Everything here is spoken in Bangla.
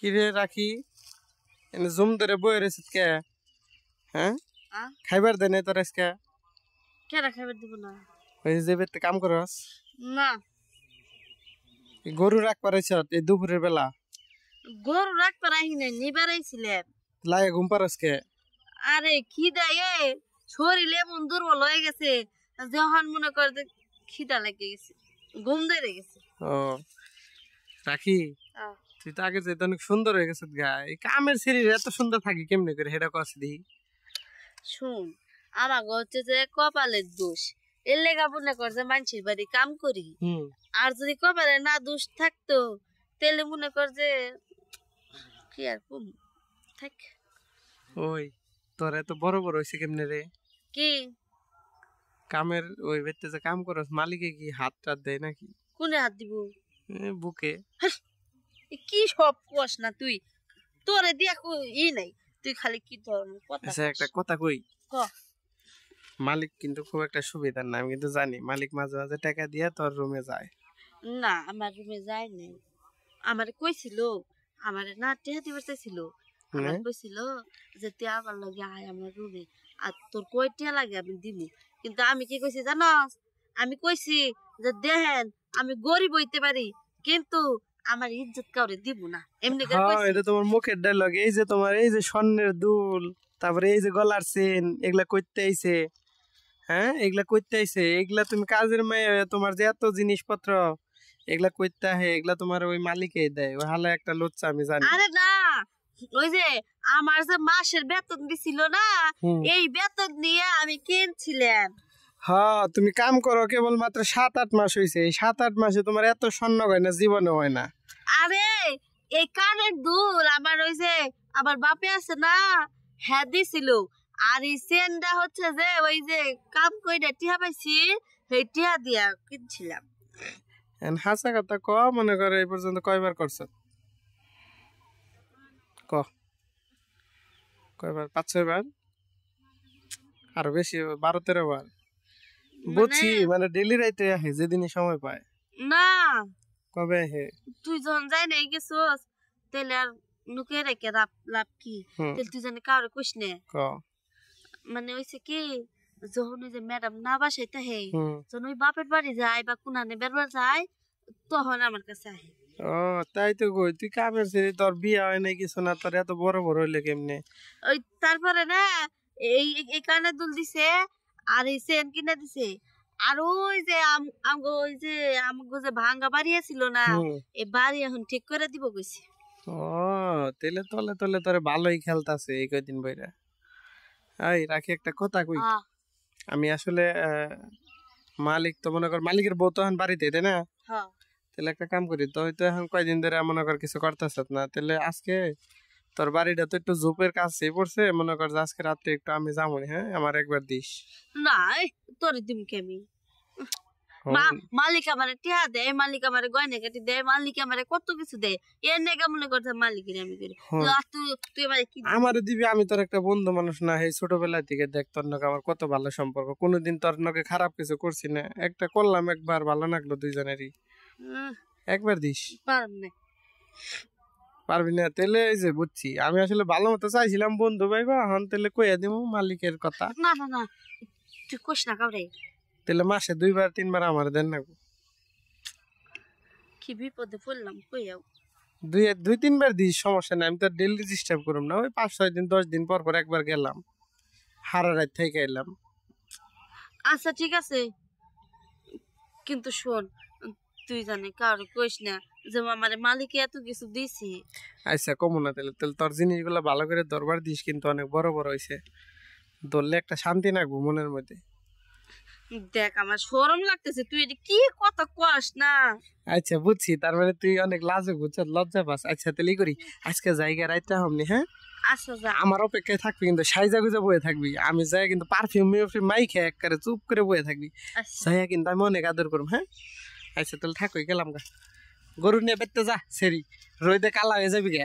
কিরে রাখি জুম ধরে বই রেছিস কে হ্যাঁ খাইবার দেনে নাই তোর আজকে কে দিব না কাম করস না গরু রাখ পারাইছ এই দুপুরের বেলা গরু রাখ পারাই নাই নিবার লাগে ঘুম পারস কে আরে খিদা এ লে মন দুর্বল হয়ে গেছে যখন মনে কর খিদা লেগে গেছে ঘুম ধরে গেছে ও রাখি তুই তো আগে যেতে অনেক সুন্দর হয়ে গেছে গা কামের শরীর এত সুন্দর থাকি কেমনে করে সেটা কষ্ট দিই শুন আমার হচ্ছে যে কপালের দোষ এর লেগা মনে কর যে মানুষের বাড়ি কাম করি আর যদি কপালে না দোষ থাকতো তেলে মনে কর যে কি আর কম থাক ওই তোর এত বড় বড় হইছে কেমনে রে কি কামের ওই বেতে যে কাম করস মালিকে কি হাত টাত দেয় নাকি কোনে হাত দিব বুকে কি সব কস না তুই তোর দিয়া ই নাই তুই খালি কি কথা আচ্ছা, একটা কথা কই ক মালিক কিন্তু খুব একটা সুবিধার না আমি কিন্তু জানি মালিক মাঝে মাঝে টাকা দিয়ে তোর রুমে যায় না আমার রুমে যায় নাই আমার কইছিল আমার না টেহা দিবার চাইছিল আমার কইছিল যে তুই আমার লগে আয় আমার রুমে আর তোর কই টাকা লাগে আমি দিলি কিন্তু আমি কি কইছি জানো আমি কইছি যে দেখেন আমি গরিব হইতে পারি কিন্তু আমার ইজ্জত কাউরে দিব না এমনি করে হ্যাঁ এটা তোমার মুখের ডায়লগ এই যে তোমার এই যে স্বর্ণের দুল তারপরে এই যে গলার চেন এগুলা করতে আইছে হ্যাঁ এগুলা করতে আইছে এগুলা তুমি কাজের মেয়ে তোমার যে এত জিনিসপত্র এগুলা করতে আহে এগুলা তোমার ওই মালিকে দেয় ওই হালা একটা লুচ্চা আমি জানি আরে না ওই যে আমার যে মাসের বেতন দিছিল না এই বেতন নিয়ে আমি কিনছিলাম হ্যাঁ তুমি কাম করো কেবল মাত্র সাত আট মাস হয়েছে এই সাত আট মাসে তোমার এত স্বর্ণ গয়না জীবনে হয় না আরে এই দূর দুল আমার ওই যে আমার বাপে আছে না হ্যাঁ দিছিল আর এই সেনটা হচ্ছে যে ওই যে কাম কইরা টিহা পাইছি সেই টিহা দিয়া কিনছিলাম হাসা কথা ক মনে করে এই পর্যন্ত কয়বার ক কয়বার পাঁচ ছয় বার আরো বেশি বারো তেরো বার মানে বুঝছি মানে ডেলি রাইতে আহে যেদিনই সময় পায় না কবে হে তুই যখন যাই নাই গেছস তাহলে আর নুকে রেখে লাভ কি তাহলে তুই জানি কাউরে কইস নে মানে হইছে কি যখন ওই যে ম্যাডাম না বাসায় তাহে যখন ওই বাপের বাড়ি যায় বা কুনানে বেরবার যায় তখন আমার কাছে আহে ও তাই তো কই তুই কামের ছেড়ে তোর বিয়ে হয় নাই কিছু না তোর এত বড় বড় হইলে কেমনে ওই তারপরে না এই এই কানে দুল দিছে আর এই সেন কিনা দিছে আর ওই যে আমগো ওই যে আমগো যে ভাঙ্গা বাড়ি ছিল না এ বাড়ি এখন ঠিক করে দিব কইছি ও তেলে তলে তলে তোরে ভালোই খেলতাছে এই কয়দিন বইরা এই রাখি একটা কথা কই আমি আসলে মালিক তো মনে কর মালিকের বউ তো এখন বাড়িতে তাই না হ্যাঁ। তাহলে একটা কাম করি তো হয়তো এখন কয়দিন ধরে মনে কর কিছু করতেছ না তাহলে আজকে তোর বাড়িটা তো একটু জুপের কাছে পড়ছে মনে কর আজকে রাত্রে একটু আমি যাবো হ্যাঁ আমার একবার দিস না তোর দিম কে আমি মালিক আমারে টিহা দেয় মালিক আমারে গয়না কাটি দেয় মালিক আমারে কত কিছু দেয় এর নেগা মনে করতে মালিকের আমি করি তুই তুই আমারে কি আমারে দিবি আমি তোর একটা বন্ধু মানুষ না এই ছোটবেলা থেকে দেখ তোর নকে আমার কত ভালো সম্পর্ক কোনোদিন তোর নকে খারাপ কিছু করছি না একটা করলাম একবার ভালো লাগলো দুইজনেরই একবার দিস পারম না পারবি না তেলে এই যে বুঝছি আমি আসলে ভালো মতো চাইছিলাম বন্ধু ভাইবা এখন তেলে কইয়া দিব মালিকের কথা না না না তুই কইস না কাউরে তেলে মাসে দুইবার তিনবার আমার দেন না কি বিপদে পড়লাম কইয়াও দুই দুই তিনবার দিস সমস্যা নাই আমি তো ডেলি ডিস্টার্ব করুম না ওই পাঁচ ছয় দিন দশ দিন পর পর একবার গেলাম হারা রাত থেকে এলাম আচ্ছা ঠিক আছে কিন্তু শোন তুই জানে কারো কইস না যে আমার মানে মালিকে এত কিছু দিছি আচ্ছা কমু না তাহলে তাহলে তোর জিনিসগুলো ভালো করে দরবার দিস কিন্তু অনেক বড় বড় হইছে ধরলে একটা শান্তি রাখবো মনের মধ্যে দেখ আমার সরম লাগতেছে তুই এটা কি কথা কস না আচ্ছা বুঝছি তার মানে তুই অনেক লাজে বুঝছ লজ্জা পাস আচ্ছা তাহলে করি আজকে জায়গা রাইতে হমনি হ্যাঁ আচ্ছা আমার অপেক্ষায় থাকবি কিন্তু সাইজা গুজা বয়ে থাকবি আমি যাই কিন্তু পারফিউম মিউফিউম মাই খেয়ে একবারে চুপ করে বয়ে থাকবি আচ্ছা। যাইয়া কিন্তু আমি অনেক আদর করব হ্যাঁ আচ্ছা তাহলে থাকুই গেলাম গা গরু নিয়ে বেচতে যা সেরি রোদে কালা হয়ে যাবি গে